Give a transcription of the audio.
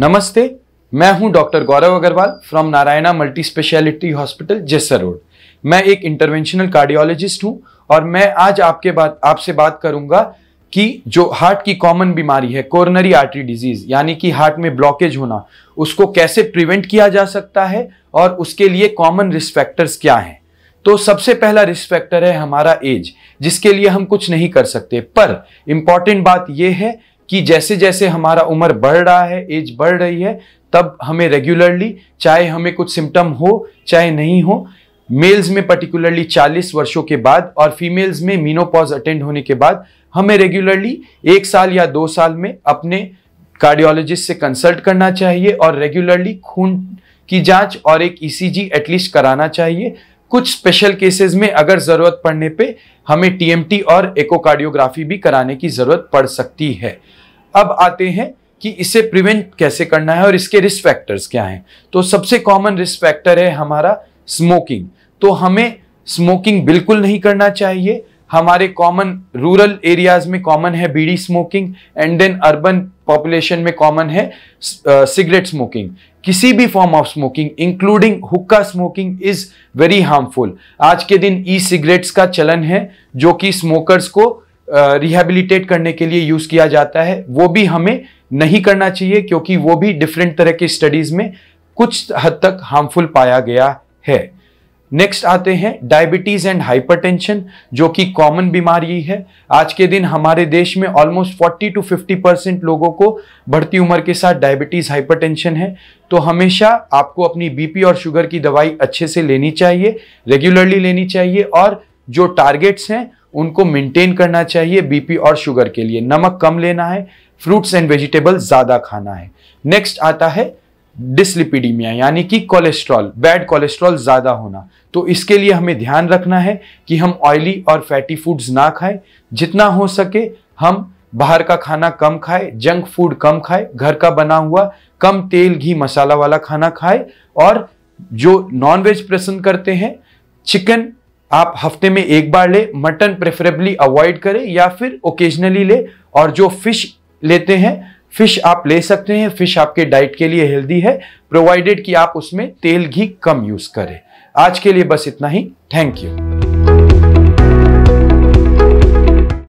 नमस्ते मैं हूं doctor Gaurav Agarwal from Narayana multi speciality hospital जेसर रोड मैं एक इंटरवेंशनल कार्डियोलॉजिस्ट हूं और मैं आज आपके बात आपसे बात करूंगा कि जो हार्ट की कॉमन बीमारी है कोरोनरी आर्टरी डिजीज यानी कि हार्ट में ब्लॉकेज होना उसको कैसे प्रिवेंट किया जा सकता है और उसके लिए कॉमन रिस्क फैक्टर्स क्या हैं तो सबसे पहला रिस्क फैक्टर है हमारा एज जिसके लिए हम कुछ नहीं कर सकते पर इम्पॉर्टेंट बात यह है कि जैसे जैसे हमारा उम्र बढ़ रहा है एज बढ़ रही है तब हमें रेगुलरली चाहे हमें कुछ सिम्टम हो चाहे नहीं हो मेल्स में पर्टिकुलरली 40 वर्षों के बाद और फीमेल्स में मीनोपॉज अटेंड होने के बाद हमें रेगुलरली एक साल या दो साल में अपने कार्डियोलॉजिस्ट से कंसल्ट करना चाहिए और रेगुलरली खून की जांच और एक ईसीजी e एटलीस्ट कराना चाहिए कुछ स्पेशल केसेस में अगर ज़रूरत पड़ने पे हमें टीएमटी और एकोकार्डियोग्राफी भी कराने की ज़रूरत पड़ सकती है अब आते हैं कि इसे प्रिवेंट कैसे करना है और इसके रिस्क फैक्टर्स क्या हैं तो सबसे कॉमन रिस्क फैक्टर है हमारा स्मोकिंग तो हमें स्मोकिंग बिल्कुल नहीं करना चाहिए हमारे कॉमन रूरल एरियाज में कॉमन है bidi smoking and then urban population में कॉमन है सिगरेट uh, स्मोकिंग किसी भी form of smoking including hookah smoking is very harmful आज के दिन ई सिगरेट्स का चलन है जो कि स्मोकर्स को रिहेबिलिटेट करने के लिए यूज़ किया जाता है वो भी हमें नहीं करना चाहिए क्योंकि वो भी डिफरेंट तरह के स्टडीज़ में कुछ हद तक हार्मफुल पाया गया है नेक्स्ट आते हैं डायबिटीज़ एंड हाइपरटेंशन जो कि कॉमन बीमारी है आज के दिन हमारे देश में ऑलमोस्ट 40 टू 50 परसेंट लोगों को बढ़ती उम्र के साथ डायबिटीज़ हाइपरटेंशन है तो हमेशा आपको अपनी बीपी और शुगर की दवाई अच्छे से लेनी चाहिए रेगुलरली लेनी चाहिए और जो टारगेट्स हैं उनको मेंटेन करना चाहिए बीपी और शुगर के लिए नमक कम लेना है फ्रूट्स एंड वेजिटेबल ज़्यादा खाना है नेक्स्ट आता है डिसलिपिडीमिया यानी कि कोलेस्ट्रॉल बैड कोलेस्ट्रॉल ज़्यादा होना तो इसके लिए हमें ध्यान रखना है कि हम ऑयली और फैटी फूड्स ना खाएं जितना हो सके हम बाहर का खाना कम खाए जंक फूड कम खाए घर का बना हुआ कम तेल घी मसाला वाला खाना खाए और जो नॉन वेज पसंद करते हैं चिकन आप हफ्ते में एक बार ले मटन प्रेफरेबली अवॉइड करें या फिर ओकेजनली ले और जो फिश लेते हैं फिश आप ले सकते हैं फिश आपके डाइट के लिए हेल्दी है प्रोवाइडेड कि आप उसमें तेल घी कम यूज़ करें आज के लिए बस इतना ही थैंक यू